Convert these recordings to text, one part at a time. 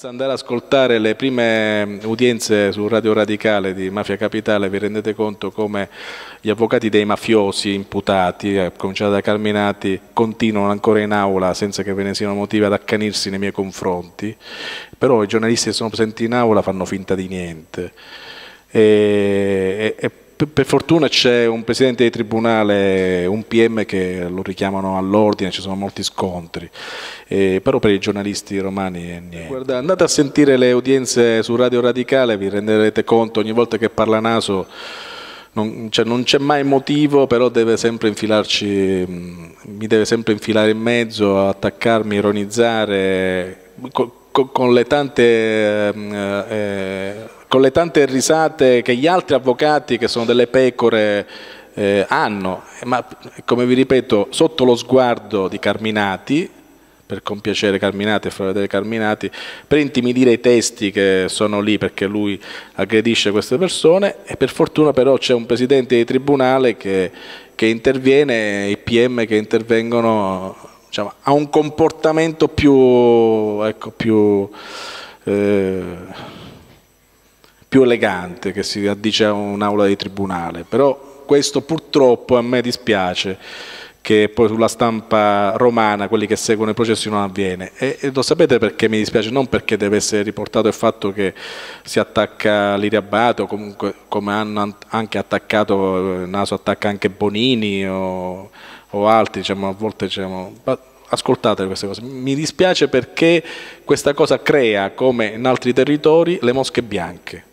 Basta andare ad ascoltare le prime mm, udienze su Radio Radicale di Mafia Capitale, vi rendete conto come gli avvocati dei mafiosi imputati, a eh, cominciare da Carminati, continuano ancora in aula senza che ve ne siano motivi ad accanirsi nei miei confronti, però i giornalisti che sono presenti in aula fanno finta di niente. E, e, per fortuna c'è un presidente di tribunale, un PM che lo richiamano all'ordine, ci sono molti scontri, eh, però per i giornalisti romani è niente. Guarda, andate a sentire le udienze su Radio Radicale, vi renderete conto ogni volta che parla Naso, non, cioè, c'è mai motivo, però deve sempre infilarci, mm, mi deve sempre infilare in mezzo, attaccarmi, ironizzare, con, con, con le tante... Mm, eh, eh, con le tante risate che gli altri avvocati, che sono delle pecore, eh, hanno, ma come vi ripeto, sotto lo sguardo di Carminati, per compiacere Carminati e far vedere Carminati, per intimidire i testi che sono lì perché lui aggredisce queste persone e per fortuna però c'è un presidente di tribunale che, che interviene, i PM che intervengono diciamo, a un comportamento più, ecco, più eh, più elegante che si addice a un'aula di tribunale, però questo purtroppo a me dispiace che poi sulla stampa romana, quelli che seguono i processi, non avviene. E, e, lo sapete perché mi dispiace? Non perché deve essere riportato il fatto che si attacca Liriabate o comunque come hanno anche attaccato, Naso attacca anche Bonini o, o altri, diciamo, a volte diciamo, ascoltate queste cose. Mi dispiace perché questa cosa crea, come in altri territori, le mosche bianche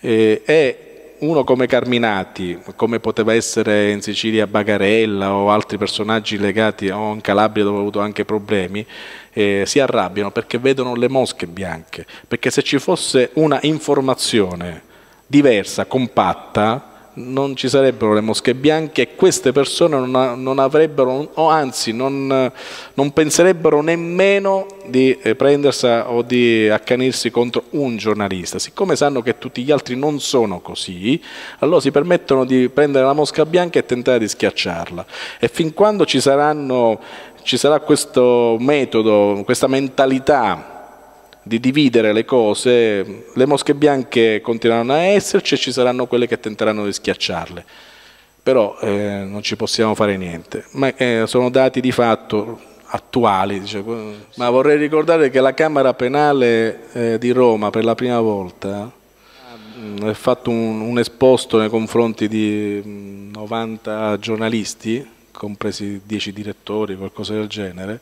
eh, è uno come Carminati, come poteva essere in Sicilia Bagarella o altri personaggi legati o in Calabria dove ho avuto anche problemi, eh, si arrabbiano perché vedono le mosche bianche, perché se ci fosse una informazione diversa, compatta, non ci sarebbero le mosche bianche e queste persone non, non avrebbero, o anzi non, non, penserebbero nemmeno di eh, prendersi o di accanirsi contro un giornalista. Siccome sanno che tutti gli altri non sono così, allora si permettono di prendere la mosca bianca e tentare di schiacciarla. E fin quando ci, saranno, ci sarà questo metodo, questa mentalità di dividere le cose, le mosche bianche continueranno a esserci e ci saranno quelle che tenteranno di schiacciarle. Però eh, non ci possiamo fare niente. Ma eh, sono dati di fatto attuali. Cioè, ma vorrei ricordare che la Camera Penale eh, di Roma per la prima volta mm, ha fatto un, un, esposto nei confronti di 90 mm, giornalisti, compresi 10 direttori, qualcosa del genere,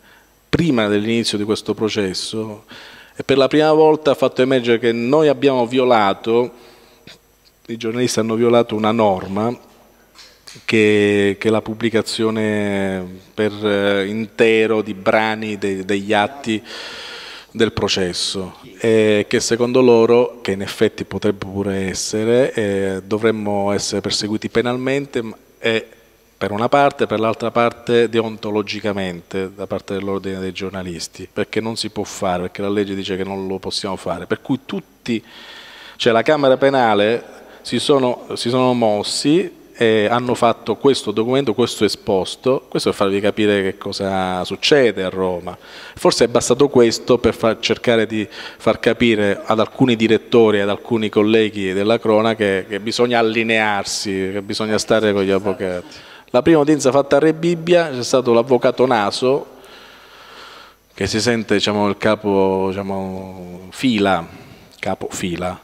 prima dell'inizio di questo processo e per la prima volta ha fatto emergere che noi abbiamo violato, i giornalisti hanno violato una norma che, che la pubblicazione per eh, intero di brani de, degli atti del processo eh, che secondo loro, che in effetti potrebbe pure essere, eh, dovremmo essere perseguiti penalmente eh, per una parte, per l'altra parte deontologicamente da parte dell'ordine dei giornalisti, perché non si può fare, perché la legge dice che non lo possiamo fare, per cui tutti, cioè la Camera Penale si sono, si sono mossi e hanno fatto questo documento, questo esposto, questo per farvi capire che cosa succede a Roma. Forse è bastato questo per far, cercare di far capire ad alcuni direttori, ad alcuni colleghi della cronaca che, che bisogna allinearsi, che bisogna stare con gli avvocati. La prima udienza fatta a Re Bibbia c'è stato l'avvocato Naso, che si sente diciamo, il capo diciamo, fila, capo fila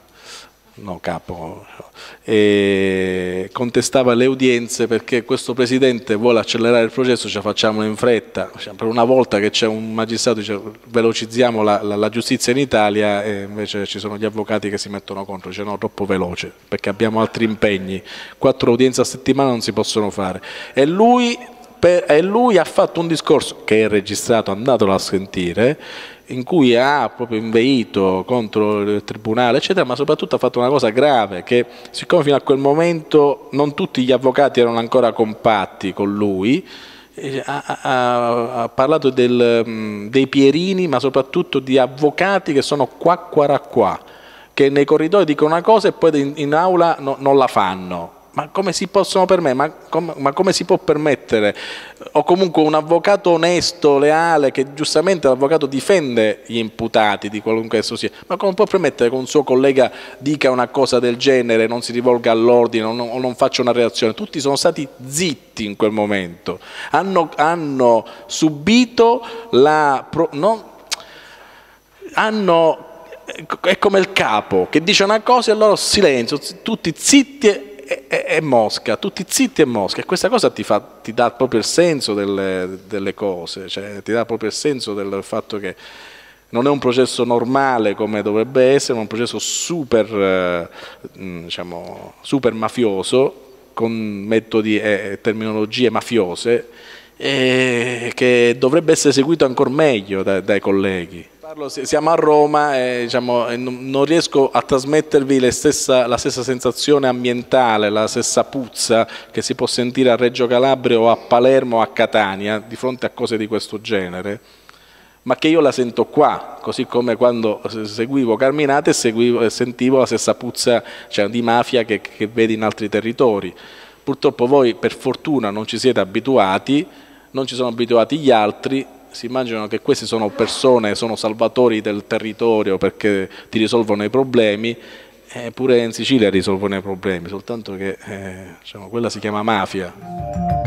no, capo, contestava le udienze perché questo presidente vuole accelerare il processo, ce la facciamo in fretta. Cioè, per una volta che c'è un magistrato dice cioè, velocizziamo la, la, la, giustizia in Italia e invece ci sono gli avvocati che si mettono contro, dice cioè, no, troppo veloce perché abbiamo altri impegni, quattro udienze a settimana non si possono fare. E lui per, e lui ha fatto un discorso che è registrato, andatelo a sentire, in cui ha proprio inveito contro il tribunale, eccetera, ma soprattutto ha fatto una cosa grave, che siccome fino a quel momento non tutti gli avvocati erano ancora compatti con lui, eh, ha, ha, ha parlato del, mm, dei Pierini, ma soprattutto di avvocati che sono qua, qua, qua, che nei corridoi dicono una cosa e poi in, in aula no, non la fanno ma come si possono permettere, ma, com ma, come si può permettere, o comunque un avvocato onesto, leale, che giustamente l'avvocato difende gli imputati di qualunque esso sia, ma come può permettere che un suo collega dica una cosa del genere, non si rivolga all'ordine o, non, non faccia una reazione? Tutti sono stati zitti in quel momento, hanno, hanno subito la... No, hanno, è come il capo che dice una cosa e loro silenzio, tutti zitti E- e mosca, tutti zitti e mosca, e questa cosa ti, fa, ti dà proprio il senso delle, delle cose, cioè, ti dà proprio il senso del fatto che non è un processo normale come dovrebbe essere, ma un processo super, eh, mm, diciamo, super mafioso, con metodi e terminologie mafiose, e che dovrebbe essere seguito ancora meglio dai, dai colleghi. Carlo, siamo a Roma e diciamo, non riesco a trasmettervi stessa, la stessa sensazione ambientale, la stessa puzza che si può sentire a Reggio Calabria o a Palermo o a Catania di fronte a cose di questo genere ma che io la sento qua, così come quando seguivo Carminate seguivo, sentivo la stessa puzza cioè, di mafia che, che vedi in altri territori. Purtroppo voi per fortuna non ci siete abituati, non ci sono abituati gli altri si immaginano che queste sono persone, sono salvatori del territorio perché ti risolvono i problemi, eppure eh, in Sicilia risolvono i problemi, soltanto che eh, diciamo, quella si chiama mafia.